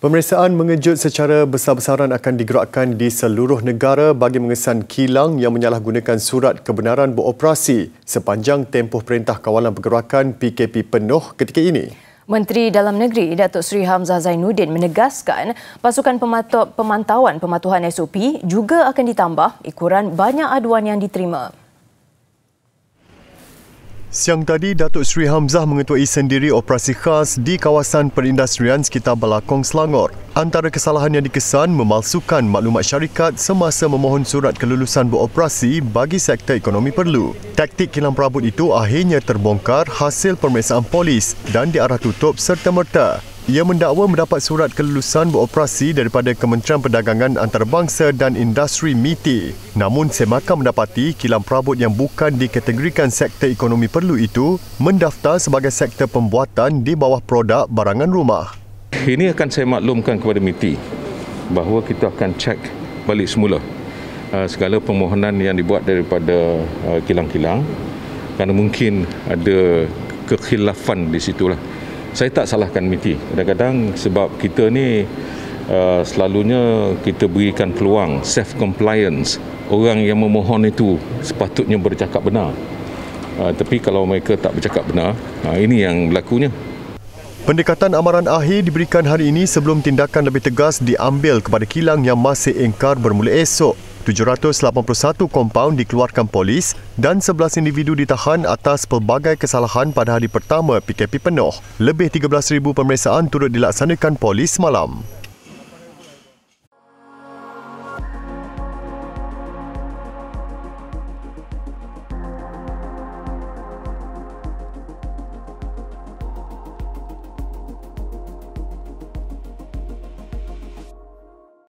Pemeriksaan mengejut secara besar-besaran akan digerakkan di seluruh negara bagi mengesan kilang yang menyalahgunakan surat kebenaran beroperasi sepanjang tempoh Perintah Kawalan Pergerakan PKP penuh ketika ini. Menteri Dalam Negeri Datuk Seri Hamzah Zainuddin menegaskan pasukan pemantauan pematuhan SOP juga akan ditambah ikuran banyak aduan yang diterima. Siang tadi, Datuk Sri Hamzah mengetuai sendiri operasi khas di kawasan perindustrian sekitar Balakong, Selangor. Antara kesalahan yang dikesan memalsukan maklumat syarikat semasa memohon surat kelulusan beroperasi bagi sektor ekonomi perlu. Taktik kilang perabot itu akhirnya terbongkar hasil pemeriksaan polis dan diarah tutup serta-merta. Ia mendakwa mendapat surat kelulusan beroperasi daripada Kementerian Perdagangan Antarabangsa dan Industri MITI. Namun semakan mendapati kilang perabot yang bukan dikategorikan sektor ekonomi perlu itu mendaftar sebagai sektor pembuatan di bawah produk barangan rumah. Ini akan saya maklumkan kepada MITI bahawa kita akan cek balik semula uh, segala permohonan yang dibuat daripada uh, kilang-kilang kerana mungkin ada kekhilafan di situlah saya tak salahkan MITI. Kadang-kadang sebab kita ni uh, selalunya kita berikan peluang self compliance orang yang memohon itu sepatutnya bercakap benar. Uh, tapi kalau mereka tak bercakap benar, uh, ini yang berlakunya. Pendekatan amaran akhir diberikan hari ini sebelum tindakan lebih tegas diambil kepada kilang yang masih engkar bermula esok. 781 kompaun dikeluarkan polis dan 11 individu ditahan atas pelbagai kesalahan pada hari pertama PKP penuh. Lebih 13,000 pemeriksaan turut dilaksanakan polis malam.